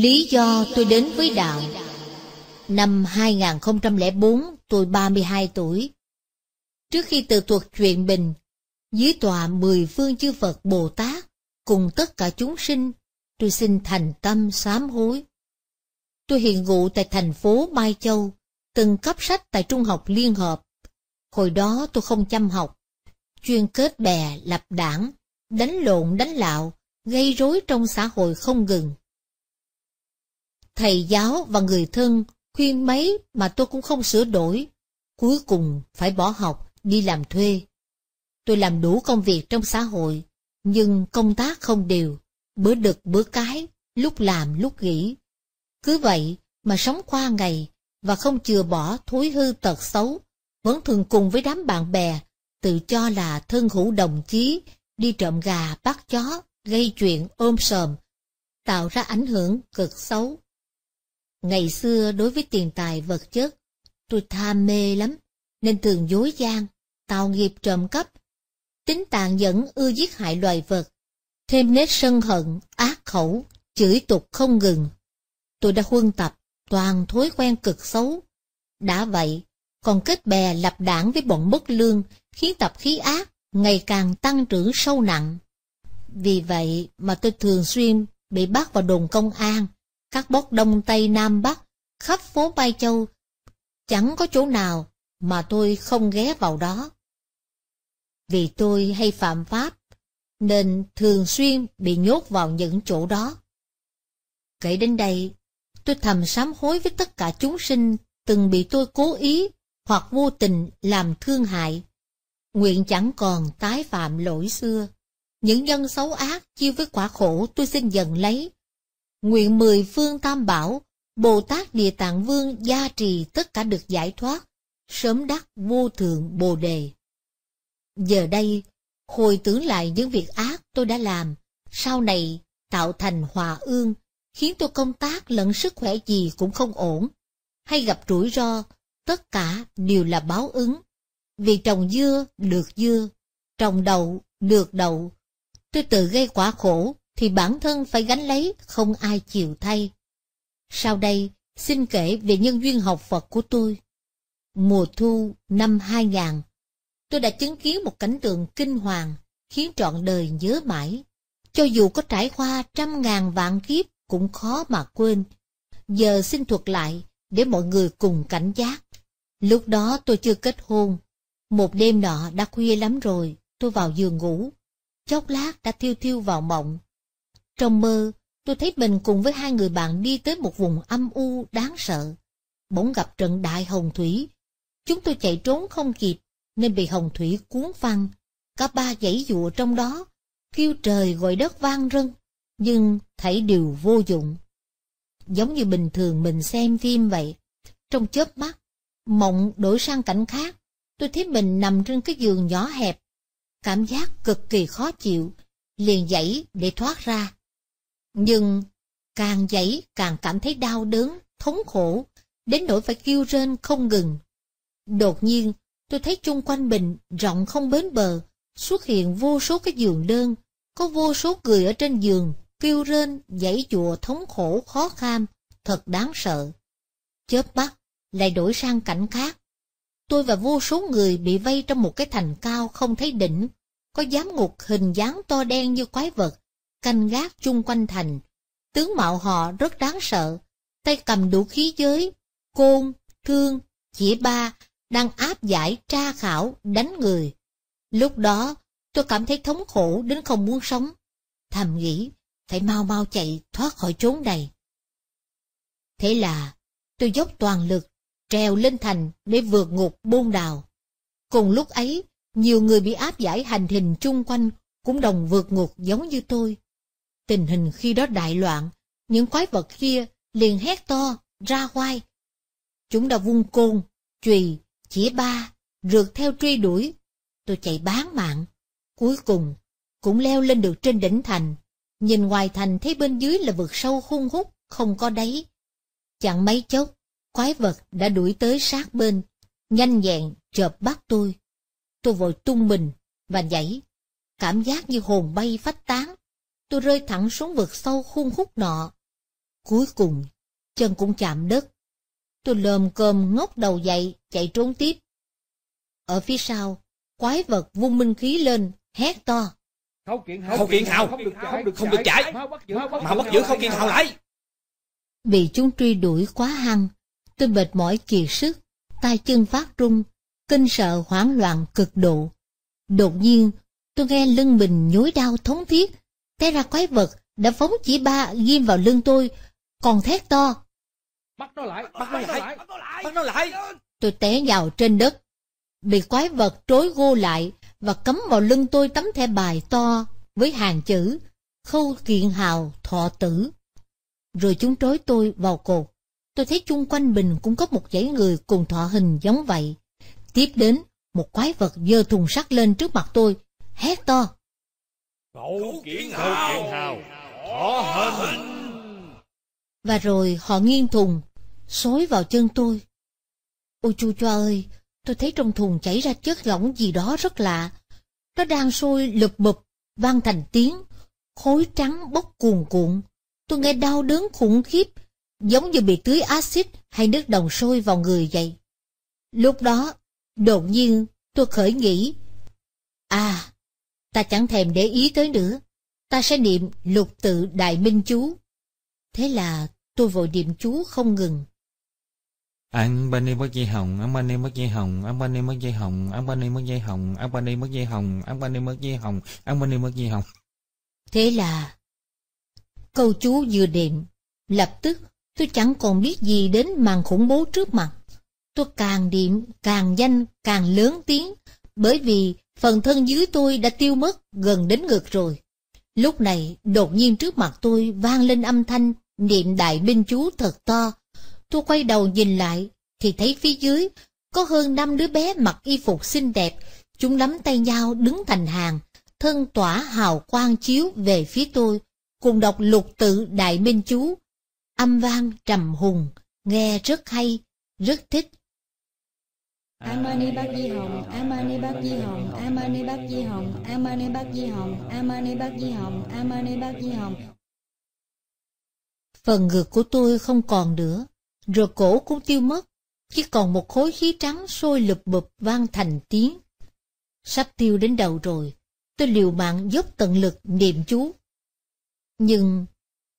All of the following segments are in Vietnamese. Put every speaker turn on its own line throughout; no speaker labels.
Lý do tôi đến với đạo Năm 2004 tôi 32 tuổi Trước khi tự thuật chuyện bình Dưới tòa mười phương chư Phật Bồ Tát Cùng tất cả chúng sinh Tôi xin thành tâm sám hối Tôi hiện ngụ tại thành phố Mai Châu Từng cấp sách tại Trung học Liên Hợp Hồi đó tôi không chăm học Chuyên kết bè, lập đảng Đánh lộn đánh lạo Gây rối trong xã hội không ngừng thầy giáo và người thân khuyên mấy mà tôi cũng không sửa đổi. Cuối cùng phải bỏ học, đi làm thuê. Tôi làm đủ công việc trong xã hội, nhưng công tác không đều, bữa đực bữa cái, lúc làm lúc nghỉ. Cứ vậy mà sống qua ngày và không chừa bỏ thối hư tật xấu, vẫn thường cùng với đám bạn bè, tự cho là thân hữu đồng chí, đi trộm gà, bắt chó, gây chuyện ôm sờm, tạo ra ảnh hưởng cực xấu. Ngày xưa đối với tiền tài vật chất, tôi tham mê lắm, nên thường dối gian, tạo nghiệp trộm cắp. Tính tàn dẫn ưa giết hại loài vật, thêm nét sân hận, ác khẩu, chửi tục không ngừng. Tôi đã huân tập toàn thói quen cực xấu. Đã vậy, còn kết bè lập đảng với bọn bất lương, khiến tập khí ác ngày càng tăng trưởng sâu nặng. Vì vậy mà tôi thường xuyên bị bắt vào đồn công an các bốt đông tây nam bắc, khắp phố Mai Châu, chẳng có chỗ nào mà tôi không ghé vào đó. Vì tôi hay phạm pháp, nên thường xuyên bị nhốt vào những chỗ đó. Kể đến đây, tôi thầm sám hối với tất cả chúng sinh từng bị tôi cố ý hoặc vô tình làm thương hại. Nguyện chẳng còn tái phạm lỗi xưa. Những nhân xấu ác chiêu với quả khổ tôi xin dần lấy, Nguyện mười phương tam bảo, Bồ Tát Địa Tạng Vương gia trì tất cả được giải thoát, sớm đắc vô thượng Bồ Đề. Giờ đây, hồi tưởng lại những việc ác tôi đã làm, sau này tạo thành hòa ương, khiến tôi công tác lẫn sức khỏe gì cũng không ổn, hay gặp rủi ro, tất cả đều là báo ứng. Vì trồng dưa được dưa, trồng đậu được đậu, tôi tự gây quả khổ, thì bản thân phải gánh lấy không ai chịu thay. Sau đây, xin kể về nhân duyên học Phật của tôi. Mùa thu năm 2000, tôi đã chứng kiến một cảnh tượng kinh hoàng khiến trọn đời nhớ mãi. Cho dù có trải qua trăm ngàn vạn kiếp cũng khó mà quên. Giờ xin thuật lại để mọi người cùng cảnh giác. Lúc đó tôi chưa kết hôn. Một đêm nọ đã khuya lắm rồi, tôi vào giường ngủ. Chốc lát đã thiêu thiêu vào mộng, trong mơ, tôi thấy mình cùng với hai người bạn đi tới một vùng âm u đáng sợ. Bỗng gặp trận đại hồng thủy. Chúng tôi chạy trốn không kịp, nên bị hồng thủy cuốn phăng. Cả ba giãy dụa trong đó, kêu trời gọi đất vang rưng nhưng thấy đều vô dụng. Giống như bình thường mình xem phim vậy, trong chớp mắt, mộng đổi sang cảnh khác, tôi thấy mình nằm trên cái giường nhỏ hẹp. Cảm giác cực kỳ khó chịu, liền dãy để thoát ra nhưng càng dãy càng cảm thấy đau đớn, thống khổ, đến nỗi phải kêu rên không ngừng. Đột nhiên, tôi thấy chung quanh mình rộng không bến bờ, xuất hiện vô số cái giường đơn, có vô số người ở trên giường, kêu rên, dãy chùa thống khổ khó kham, thật đáng sợ. Chớp mắt, lại đổi sang cảnh khác. Tôi và vô số người bị vây trong một cái thành cao không thấy đỉnh, có giám ngục hình dáng to đen như quái vật, canh gác chung quanh thành. Tướng mạo họ rất đáng sợ, tay cầm đủ khí giới, côn, thương, chỉ ba, đang áp giải tra khảo, đánh người. Lúc đó, tôi cảm thấy thống khổ đến không muốn sống. Thầm nghĩ, phải mau mau chạy thoát khỏi chốn này. Thế là, tôi dốc toàn lực, trèo lên thành để vượt ngục bôn đào. Cùng lúc ấy, nhiều người bị áp giải hành hình chung quanh cũng đồng vượt ngục giống như tôi. Tình hình khi đó đại loạn, những quái vật kia liền hét to, ra hoai. Chúng đã vung côn, chùy, chỉ ba, rượt theo truy đuổi. Tôi chạy bán mạng. Cuối cùng, cũng leo lên được trên đỉnh thành. Nhìn ngoài thành thấy bên dưới là vực sâu hung hút, không có đáy. Chẳng mấy chốc, quái vật đã đuổi tới sát bên, nhanh nhẹn chợp bắt tôi. Tôi vội tung mình và nhảy, cảm giác như hồn bay phách tán, tôi rơi thẳng xuống vực sâu khung hút nọ. Cuối cùng, chân cũng chạm đất. Tôi lơm cơm ngóc đầu dậy, chạy trốn tiếp. Ở phía sau, quái vật vung minh khí lên, hét to. Không kiện hào, không, kiện hào. không được chạy, không được chạy. Mà bắt giữ, mà không kiện hào lại. Bị chúng truy đuổi quá hăng, tôi mệt mỏi kiệt sức, tay chân phát run, kinh sợ hoảng loạn cực độ. Đột nhiên, tôi nghe lưng mình nhối đau thống thiết, Té ra quái vật đã phóng chỉ ba ghim vào lưng tôi, còn thét to. Bắt nó lại, bắt nó lại, bắt nó lại. Tôi té nhào trên đất, bị quái vật trối gô lại và cấm vào lưng tôi tấm thẻ bài to với hàng chữ khâu kiện hào thọ tử. Rồi chúng trói tôi vào cột. Tôi thấy chung quanh bình cũng có một dãy người cùng thọ hình giống vậy. Tiếp đến, một quái vật dơ thùng sắt lên trước mặt tôi, hét to. Cậu kiện hào Thỏ hình Và rồi họ nghiêng thùng Xối vào chân tôi Ôi chu cho ơi Tôi thấy trong thùng chảy ra chất lỏng gì đó rất lạ Nó đang sôi lụp bụp Vang thành tiếng Khối trắng bốc cuồn cuộn Tôi nghe đau đớn khủng khiếp Giống như bị tưới axit hay nước đồng sôi vào người vậy Lúc đó Đột nhiên tôi khởi nghĩ À ta chẳng thèm để ý tới nữa, ta sẽ niệm lục tự đại minh chú. Thế là tôi vội niệm chú không ngừng. Ăn bên đi mất dây hồng, ăn bên đi mất dây hồng, ăn bên đi mất dây hồng, ăn bên đi mất dây hồng, ăn bên đi mất dây hồng, ăn bên đi mất dây hồng, ăn bên đi mất dây hồng. Thế là câu chú vừa niệm, lập tức tôi chẳng còn biết gì đến màn khủng bố trước mặt. Tôi càng niệm, càng danh, càng lớn tiếng, bởi vì Phần thân dưới tôi đã tiêu mất gần đến ngực rồi. Lúc này, đột nhiên trước mặt tôi vang lên âm thanh niệm đại binh chú thật to. Tôi quay đầu nhìn lại, thì thấy phía dưới có hơn năm đứa bé mặc y phục xinh đẹp, chúng nắm tay nhau đứng thành hàng, thân tỏa hào quang chiếu về phía tôi, cùng đọc lục tự đại minh chú. Âm vang trầm hùng, nghe rất hay, rất thích. Amani Bác Di Hồng, Amani Bác Di Hồng, Amani Bác Di Hồng, Amani Bác Di Hồng, Amani Bác Di Hồng, Amani Bác Di Hồng. Phần ngực của tôi không còn nữa, rồi cổ cũng tiêu mất, chỉ còn một khối khí trắng sôi lụp bụp vang thành tiếng. Sắp tiêu đến đầu rồi, tôi liều mạng dốc tận lực niệm chú. Nhưng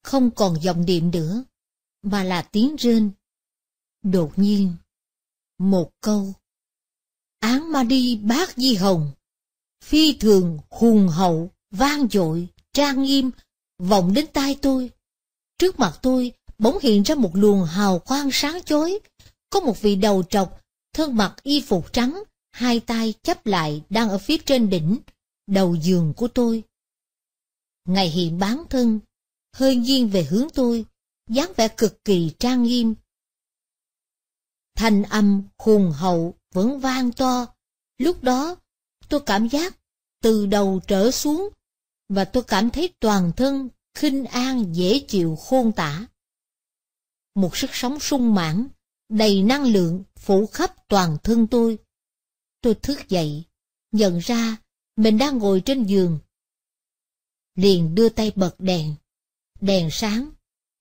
không còn dòng niệm nữa, mà là tiếng rên. Đột nhiên, một câu Án ma đi Bác Di Hồng, phi thường hùng hậu, vang dội, trang nghiêm, vọng đến tai tôi. Trước mặt tôi bỗng hiện ra một luồng hào quang sáng chói, có một vị đầu trọc, thân mặc y phục trắng, hai tay chấp lại đang ở phía trên đỉnh, đầu giường của tôi. Ngày hiện bán thân, hơi nghiêng về hướng tôi, dáng vẻ cực kỳ trang nghiêm. Thanh âm hùng hậu, vẫn vang to. Lúc đó, tôi cảm giác từ đầu trở xuống và tôi cảm thấy toàn thân khinh an dễ chịu khôn tả. Một sức sống sung mãn, đầy năng lượng phủ khắp toàn thân tôi. Tôi thức dậy, nhận ra mình đang ngồi trên giường. Liền đưa tay bật đèn. Đèn sáng.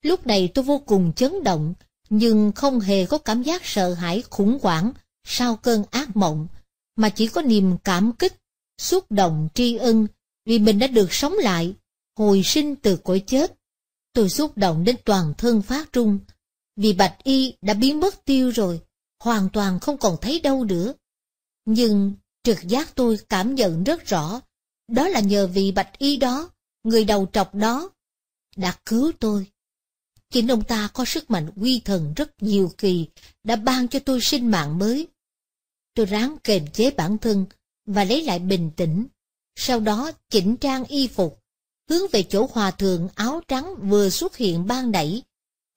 Lúc này tôi vô cùng chấn động, nhưng không hề có cảm giác sợ hãi khủng hoảng sau cơn ác mộng, mà chỉ có niềm cảm kích, xúc động tri ân vì mình đã được sống lại, hồi sinh từ cõi chết. Tôi xúc động đến toàn thân phát trung, vì Bạch Y đã biến mất tiêu rồi, hoàn toàn không còn thấy đâu nữa. Nhưng trực giác tôi cảm nhận rất rõ, đó là nhờ vị Bạch Y đó, người đầu trọc đó, đã cứu tôi. Chính ông ta có sức mạnh uy thần rất nhiều kỳ, đã ban cho tôi sinh mạng mới. Tôi ráng kềm chế bản thân và lấy lại bình tĩnh. Sau đó chỉnh trang y phục, hướng về chỗ hòa thượng áo trắng vừa xuất hiện ban nãy,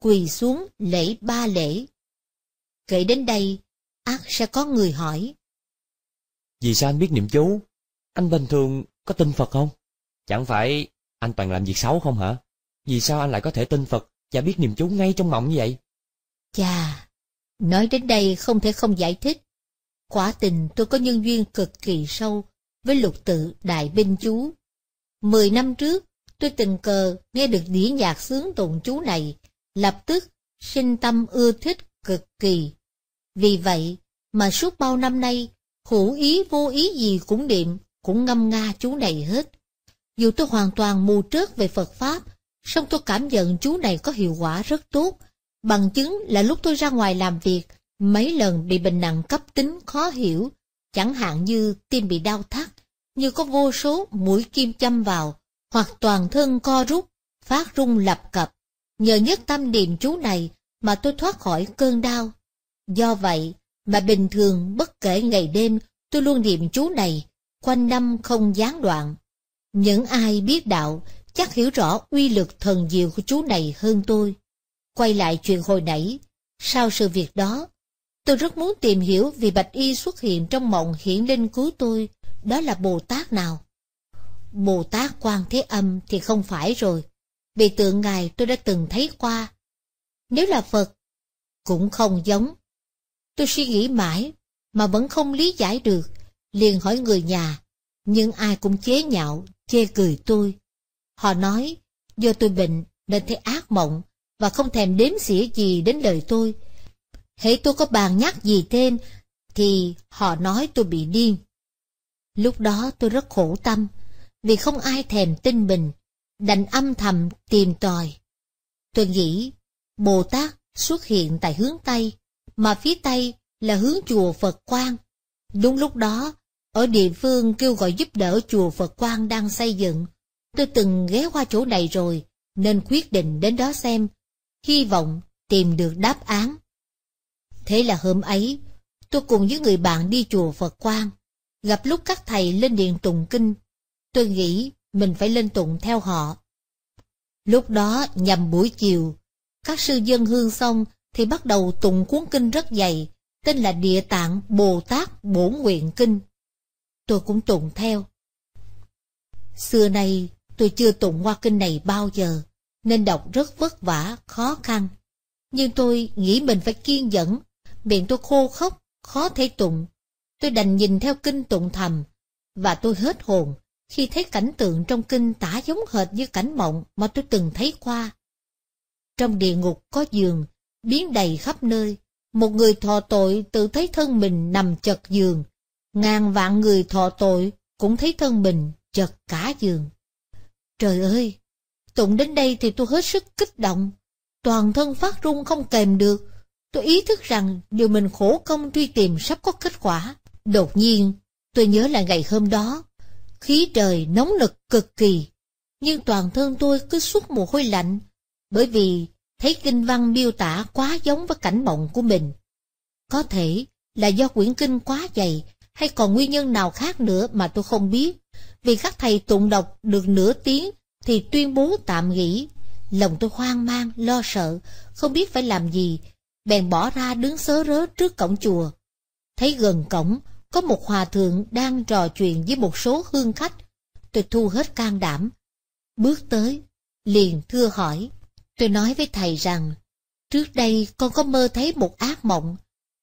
quỳ xuống lễ ba lễ. Kể đến đây, ác sẽ có người hỏi. Vì sao anh biết niệm chú? Anh bình thường có tin Phật không? Chẳng phải anh toàn làm việc xấu không hả? Vì sao anh lại có thể tin Phật và biết niệm chú ngay trong mộng như vậy? Chà, nói đến đây không thể không giải thích. Quả tình tôi có nhân duyên cực kỳ sâu với lục tự Đại Binh Chú. Mười năm trước, tôi tình cờ nghe được đĩa nhạc sướng tụng chú này, lập tức sinh tâm ưa thích cực kỳ. Vì vậy mà suốt bao năm nay, hữu ý vô ý gì cũng niệm, cũng ngâm nga chú này hết. Dù tôi hoàn toàn mù trước về Phật Pháp, song tôi cảm nhận chú này có hiệu quả rất tốt. Bằng chứng là lúc tôi ra ngoài làm việc, Mấy lần bị bệnh nặng cấp tính khó hiểu, chẳng hạn như tim bị đau thắt, như có vô số mũi kim châm vào, hoặc toàn thân co rút, phát rung lập cập. Nhờ nhất tâm niệm chú này mà tôi thoát khỏi cơn đau. Do vậy, mà bình thường bất kể ngày đêm tôi luôn niệm chú này, quanh năm không gián đoạn. Những ai biết đạo chắc hiểu rõ uy lực thần diệu của chú này hơn tôi. Quay lại chuyện hồi nãy, sau sự việc đó, Tôi rất muốn tìm hiểu vì Bạch Y xuất hiện trong mộng hiển linh cứu tôi, đó là Bồ Tát nào? Bồ Tát Quan Thế Âm thì không phải rồi, vì tượng Ngài tôi đã từng thấy qua. Nếu là Phật, cũng không giống. Tôi suy nghĩ mãi, mà vẫn không lý giải được, liền hỏi người nhà, nhưng ai cũng chế nhạo, chê cười tôi. Họ nói, do tôi bệnh nên thấy ác mộng, và không thèm đếm xỉa gì đến đời tôi, hễ tôi có bàn nhắc gì thêm, thì họ nói tôi bị điên. Lúc đó tôi rất khổ tâm, vì không ai thèm tin mình, đành âm thầm tìm tòi. Tôi nghĩ, Bồ Tát xuất hiện tại hướng Tây, mà phía Tây là hướng chùa Phật Quang. Đúng lúc đó, ở địa phương kêu gọi giúp đỡ chùa Phật Quang đang xây dựng. Tôi từng ghé qua chỗ này rồi, nên quyết định đến đó xem, hy vọng tìm được đáp án. Thế là hôm ấy, tôi cùng với người bạn đi chùa Phật Quang, gặp lúc các thầy lên điện tụng kinh. Tôi nghĩ mình phải lên tụng theo họ. Lúc đó nhằm buổi chiều, các sư dân hương xong thì bắt đầu tụng cuốn kinh rất dày, tên là Địa Tạng Bồ Tát Bổn Nguyện Kinh. Tôi cũng tụng theo. Xưa nay tôi chưa tụng qua kinh này bao giờ, nên đọc rất vất vả, khó khăn. Nhưng tôi nghĩ mình phải kiên nhẫn miệng tôi khô khóc, khó thể tụng. Tôi đành nhìn theo kinh tụng thầm, và tôi hết hồn khi thấy cảnh tượng trong kinh tả giống hệt như cảnh mộng mà tôi từng thấy qua. Trong địa ngục có giường, biến đầy khắp nơi, một người thọ tội tự thấy thân mình nằm chật giường, ngàn vạn người thọ tội cũng thấy thân mình chật cả giường. Trời ơi! Tụng đến đây thì tôi hết sức kích động, toàn thân phát run không kềm được, Tôi ý thức rằng điều mình khổ công truy tìm sắp có kết quả. Đột nhiên, tôi nhớ là ngày hôm đó, khí trời nóng nực cực kỳ, nhưng toàn thân tôi cứ suốt mồ hôi lạnh, bởi vì thấy kinh văn miêu tả quá giống với cảnh mộng của mình. Có thể là do quyển kinh quá dày hay còn nguyên nhân nào khác nữa mà tôi không biết, vì các thầy tụng đọc được nửa tiếng thì tuyên bố tạm nghỉ. Lòng tôi hoang mang, lo sợ, không biết phải làm gì bèn bỏ ra đứng sớ rớ trước cổng chùa. Thấy gần cổng, có một hòa thượng đang trò chuyện với một số hương khách. Tôi thu hết can đảm. Bước tới, liền thưa hỏi. Tôi nói với thầy rằng, trước đây con có mơ thấy một ác mộng.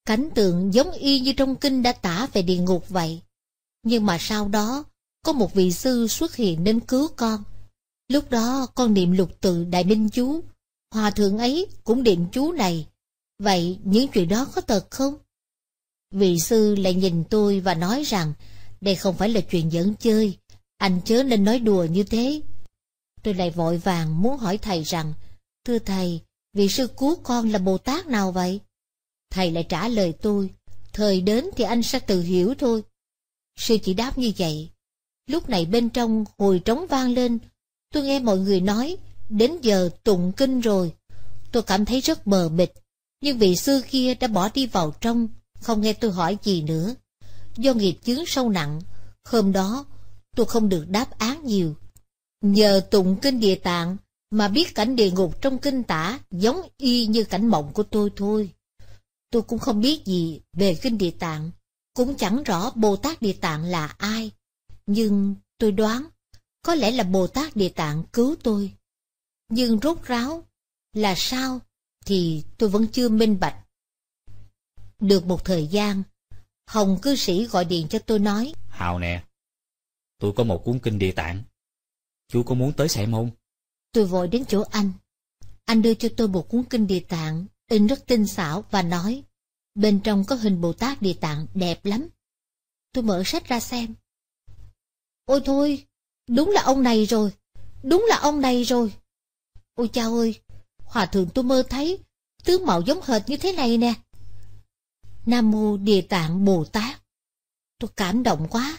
Cảnh tượng giống y như trong kinh đã tả về địa ngục vậy. Nhưng mà sau đó, có một vị sư xuất hiện đến cứu con. Lúc đó con niệm lục từ Đại Minh Chú. Hòa thượng ấy cũng niệm chú này. Vậy những chuyện đó có thật không? Vị sư lại nhìn tôi và nói rằng đây không phải là chuyện giỡn chơi, anh chớ nên nói đùa như thế. Tôi lại vội vàng muốn hỏi thầy rằng, thưa thầy, vị sư cứu con là Bồ Tát nào vậy? Thầy lại trả lời tôi, thời đến thì anh sẽ tự hiểu thôi. Sư chỉ đáp như vậy. Lúc này bên trong hồi trống vang lên, tôi nghe mọi người nói, đến giờ tụng kinh rồi. Tôi cảm thấy rất bờ bịch nhưng vị sư kia đã bỏ đi vào trong, không nghe tôi hỏi gì nữa. Do nghiệp chướng sâu nặng, hôm đó tôi không được đáp án nhiều. Nhờ tụng kinh địa tạng mà biết cảnh địa ngục trong kinh tả giống y như cảnh mộng của tôi thôi. Tôi cũng không biết gì về kinh địa tạng, cũng chẳng rõ Bồ Tát địa tạng là ai. Nhưng tôi đoán, có lẽ là Bồ Tát địa tạng cứu tôi. Nhưng rốt ráo là sao thì tôi vẫn chưa minh bạch. Được một thời gian, Hồng cư sĩ gọi điện cho tôi nói. Hào nè, tôi có một cuốn kinh địa tạng. Chú có muốn tới xem không? Tôi vội đến chỗ anh. Anh đưa cho tôi một cuốn kinh địa tạng, in rất tinh xảo và nói. Bên trong có hình Bồ Tát địa tạng đẹp lắm. Tôi mở sách ra xem. Ôi thôi, đúng là ông này rồi, đúng là ông này rồi. Ôi cha ơi, hòa thượng tôi mơ thấy tướng mạo giống hệt như thế này nè nam mô địa tạng bồ tát tôi cảm động quá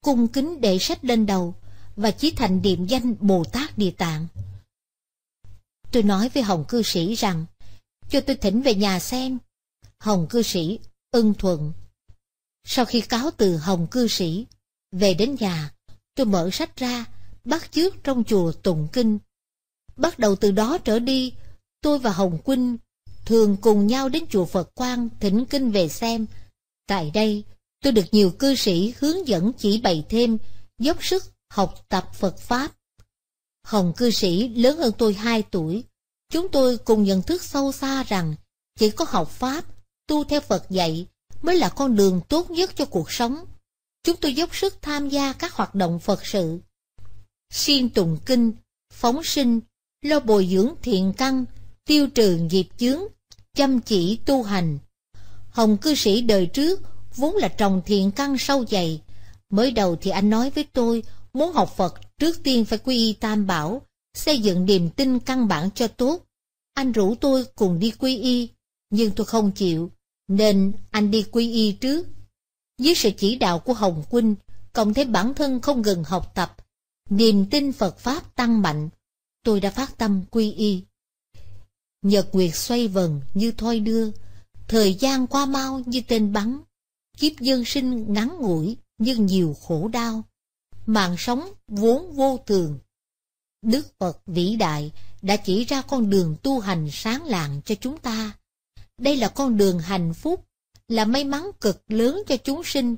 cung kính để sách lên đầu và chí thành niệm danh bồ tát địa tạng tôi nói với hồng cư sĩ rằng cho tôi thỉnh về nhà xem hồng cư sĩ ưng thuận sau khi cáo từ hồng cư sĩ về đến nhà tôi mở sách ra bắt chước trong chùa tụng kinh bắt đầu từ đó trở đi tôi và Hồng quynh thường cùng nhau đến chùa Phật Quang thỉnh kinh về xem. Tại đây, tôi được nhiều cư sĩ hướng dẫn chỉ bày thêm, dốc sức học tập Phật Pháp. Hồng cư sĩ lớn hơn tôi 2 tuổi. Chúng tôi cùng nhận thức sâu xa rằng chỉ có học Pháp, tu theo Phật dạy mới là con đường tốt nhất cho cuộc sống. Chúng tôi dốc sức tham gia các hoạt động Phật sự. Xin tụng kinh, phóng sinh, lo bồi dưỡng thiện căn tiêu trừ nghiệp chướng, chăm chỉ tu hành. Hồng cư sĩ đời trước vốn là trồng thiện căn sâu dày. Mới đầu thì anh nói với tôi, muốn học Phật trước tiên phải quy y tam bảo, xây dựng niềm tin căn bản cho tốt. Anh rủ tôi cùng đi quy y, nhưng tôi không chịu, nên anh đi quy y trước. Dưới sự chỉ đạo của Hồng Quynh, cộng thêm bản thân không ngừng học tập, niềm tin Phật Pháp tăng mạnh, tôi đã phát tâm quy y. Nhật Nguyệt xoay vần như thoi đưa, thời gian qua mau như tên bắn, kiếp dân sinh ngắn ngủi nhưng nhiều khổ đau, mạng sống vốn vô thường. Đức Phật vĩ đại đã chỉ ra con đường tu hành sáng lạng cho chúng ta. Đây là con đường hạnh phúc, là may mắn cực lớn cho chúng sinh.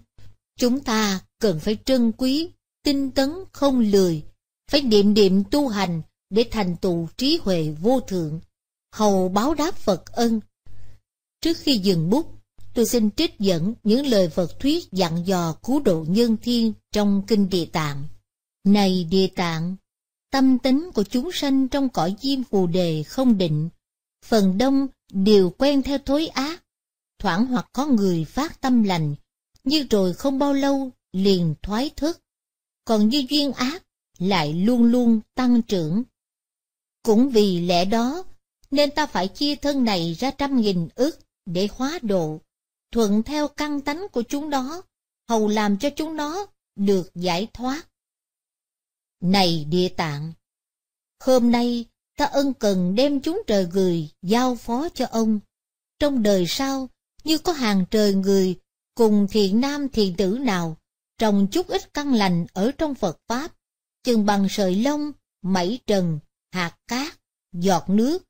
Chúng ta cần phải trân quý, tinh tấn không lười, phải niệm niệm tu hành để thành tựu trí huệ vô thượng, hầu báo đáp Phật ân. Trước khi dừng bút, tôi xin trích dẫn những lời Phật thuyết dặn dò cứu độ nhân thiên trong Kinh Địa Tạng. Này Địa Tạng, tâm tính của chúng sanh trong cõi diêm phù đề không định, phần đông đều quen theo thối ác, thoảng hoặc có người phát tâm lành, nhưng rồi không bao lâu liền thoái thức, còn như duyên ác lại luôn luôn tăng trưởng. Cũng vì lẽ đó nên ta phải chia thân này ra trăm nghìn ức để hóa độ, thuận theo căn tánh của chúng nó, hầu làm cho chúng nó được giải thoát. Này địa tạng, hôm nay ta ân cần đem chúng trời người giao phó cho ông. Trong đời sau, như có hàng trời người cùng thiện nam thiện tử nào, trồng chút ít căn lành ở trong Phật Pháp, chừng bằng sợi lông, mẩy trần, hạt cát, giọt nước,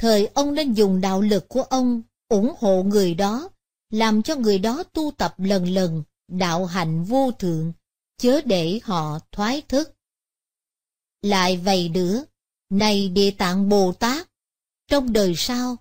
thời ông nên dùng đạo lực của ông ủng hộ người đó, làm cho người đó tu tập lần lần đạo hạnh vô thượng, chớ để họ thoái thức. Lại vầy nữa, này Địa Tạng Bồ Tát, trong đời sau,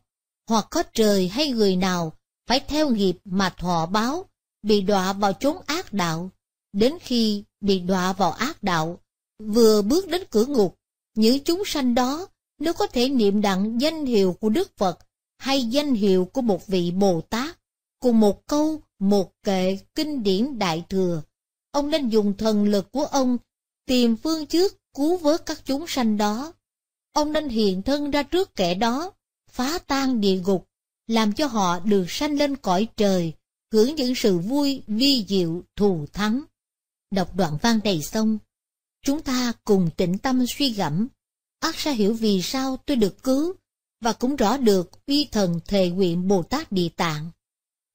hoặc có trời hay người nào phải theo nghiệp mà thọ báo, bị đọa vào chốn ác đạo, đến khi bị đọa vào ác đạo, vừa bước đến cửa ngục, những chúng sanh đó nếu có thể niệm đặng danh hiệu của Đức Phật hay danh hiệu của một vị Bồ Tát, cùng một câu, một kệ kinh điển Đại Thừa, ông nên dùng thần lực của ông tìm phương trước cứu vớt các chúng sanh đó. Ông nên hiện thân ra trước kẻ đó, phá tan địa ngục, làm cho họ được sanh lên cõi trời, hưởng những sự vui vi diệu thù thắng. Đọc đoạn văn đầy xong, chúng ta cùng tĩnh tâm suy gẫm ác sẽ hiểu vì sao tôi được cứu, và cũng rõ được uy thần thề nguyện Bồ Tát Địa Tạng.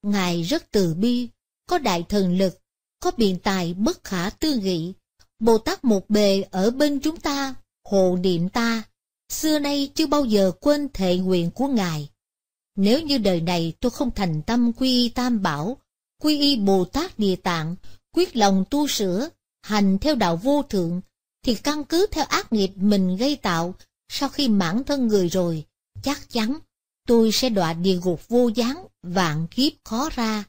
Ngài rất từ bi, có đại thần lực, có biện tài bất khả tư nghị. Bồ Tát một bề ở bên chúng ta, hộ niệm ta, xưa nay chưa bao giờ quên thệ nguyện của Ngài. Nếu như đời này tôi không thành tâm quy y tam bảo, quy y Bồ Tát Địa Tạng, quyết lòng tu sửa, hành theo đạo vô thượng, thì căn cứ theo ác nghiệp mình gây tạo sau khi mãn thân người rồi, chắc chắn tôi sẽ đọa địa ngục vô gián vạn kiếp khó ra.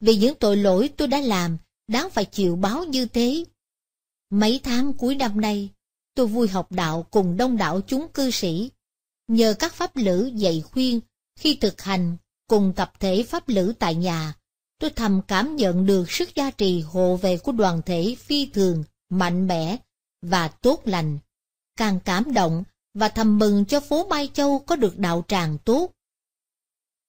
Vì những tội lỗi tôi đã làm, đáng phải chịu báo như thế. Mấy tháng cuối năm nay, tôi vui học đạo cùng đông đảo chúng cư sĩ. Nhờ các pháp lữ dạy khuyên, khi thực hành cùng tập thể pháp lữ tại nhà, tôi thầm cảm nhận được sức gia trì hộ vệ của đoàn thể phi thường, mạnh mẽ và tốt lành. Càng cảm động và thầm mừng cho phố Mai Châu có được đạo tràng tốt.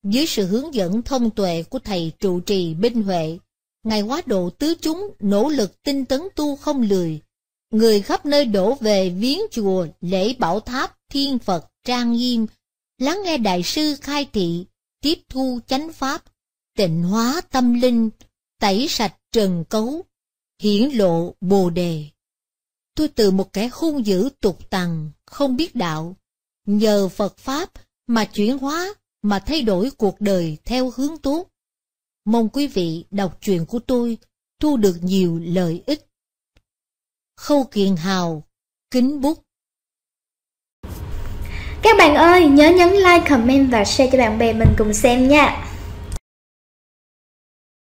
Dưới sự hướng dẫn thông tuệ của thầy trụ trì Binh Huệ, Ngài quá độ tứ chúng nỗ lực tinh tấn tu không lười. Người khắp nơi đổ về viếng chùa, lễ bảo tháp, thiên Phật, trang nghiêm, lắng nghe đại sư khai thị, tiếp thu chánh pháp, tịnh hóa tâm linh, tẩy sạch trần cấu, hiển lộ bồ đề tôi từ một kẻ hung dữ tục tằng, không biết đạo, nhờ Phật Pháp mà chuyển hóa, mà thay đổi cuộc đời theo hướng tốt. Mong quý vị đọc truyện của tôi thu được nhiều lợi ích. Khâu Kiền Hào, Kính Bút Các bạn ơi, nhớ nhấn like, comment và share cho bạn bè mình cùng xem nha!